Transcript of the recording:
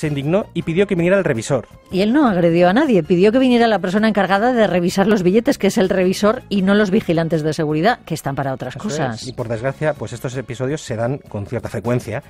se indignó y pidió que viniera el revisor. Y él no agredió a nadie, pidió que viniera la persona encargada de revisar los billetes, que es el revisor, y no los vigilantes de seguridad, que están para otras cosas. Y por desgracia, pues estos episodios se dan con cierta frecuencia